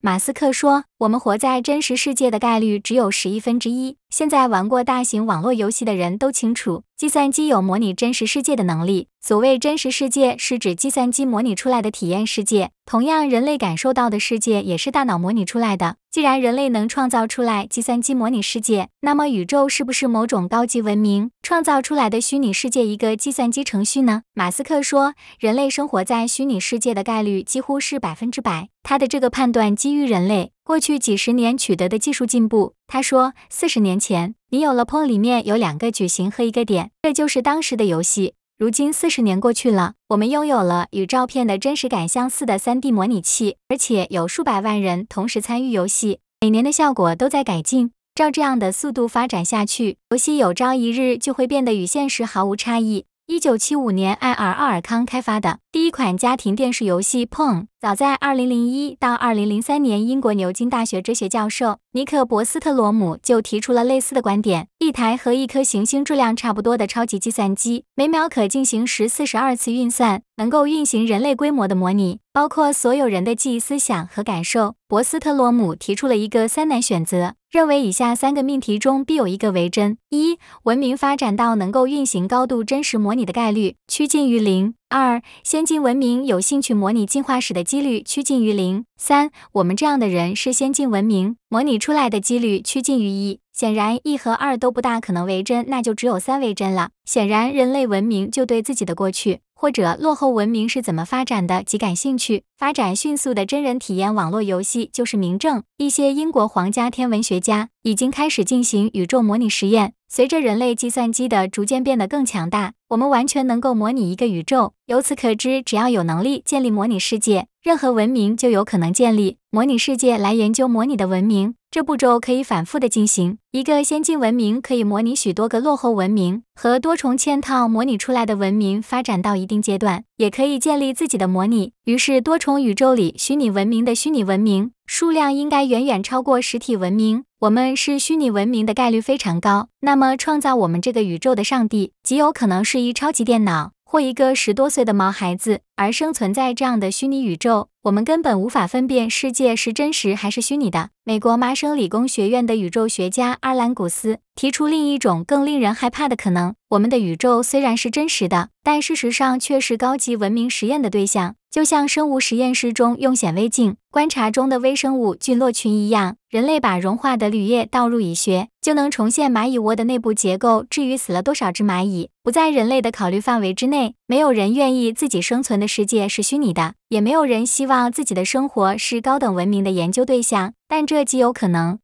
马斯克说：“我们活在真实世界的概率只有十亿分之一。”现在玩过大型网络游戏的人都清楚，计算机有模拟真实世界的能力。所谓真实世界，是指计算机模拟出来的体验世界。同样，人类感受到的世界也是大脑模拟出来的。既然人类能创造出来计算机模拟世界，那么宇宙是不是某种高级文明创造出来的虚拟世界，一个计算机程序呢？马斯克说，人类生活在虚拟世界的概率几乎是百分之百。他的这个判断基于人类。过去几十年取得的技术进步，他说：“四十年前，你有了碰，里面有两个矩形和一个点，这就是当时的游戏。如今四十年过去了，我们拥有了与照片的真实感相似的 3D 模拟器，而且有数百万人同时参与游戏，每年的效果都在改进。照这样的速度发展下去，游戏有朝一日就会变得与现实毫无差异。”一九七五年，艾尔奥尔康开发的第一款家庭电视游戏《碰》。早在二零零一到二零零三年，英国牛津大学哲学教授尼克博斯特罗姆就提出了类似的观点：一台和一颗行星质量差不多的超级计算机，每秒可进行十四十二次运算，能够运行人类规模的模拟，包括所有人的记忆、思想和感受。博斯特罗姆提出了一个三难选择。认为以下三个命题中必有一个为真：一、文明发展到能够运行高度真实模拟的概率趋近于零；二、先进文明有兴趣模拟进化史的几率趋近于零；三、我们这样的人是先进文明模拟出来的几率趋近于一。显然，一和二都不大可能为真，那就只有三为真了。显然，人类文明就对自己的过去。或者落后文明是怎么发展的？极感兴趣。发展迅速的真人体验网络游戏就是明证。一些英国皇家天文学家已经开始进行宇宙模拟实验。随着人类计算机的逐渐变得更强大。我们完全能够模拟一个宇宙。由此可知，只要有能力建立模拟世界，任何文明就有可能建立模拟世界来研究模拟的文明。这步骤可以反复的进行。一个先进文明可以模拟许多个落后文明和多重嵌套模拟出来的文明。发展到一定阶段，也可以建立自己的模拟。于是，多重宇宙里虚拟文明的虚拟文明数量应该远远超过实体文明。我们是虚拟文明的概率非常高。那么，创造我们这个宇宙的上帝极有可能是。一超级电脑，或一个十多岁的毛孩子，而生存在这样的虚拟宇宙，我们根本无法分辨世界是真实还是虚拟的。美国麻省理工学院的宇宙学家阿兰·古斯提出另一种更令人害怕的可能：我们的宇宙虽然是真实的，但事实上却是高级文明实验的对象。就像生物实验室中用显微镜观察中的微生物菌落群一样，人类把融化的铝液倒入蚁穴，就能重现蚂蚁窝的内部结构。至于死了多少只蚂蚁，不在人类的考虑范围之内。没有人愿意自己生存的世界是虚拟的，也没有人希望自己的生活是高等文明的研究对象。但这极有可能。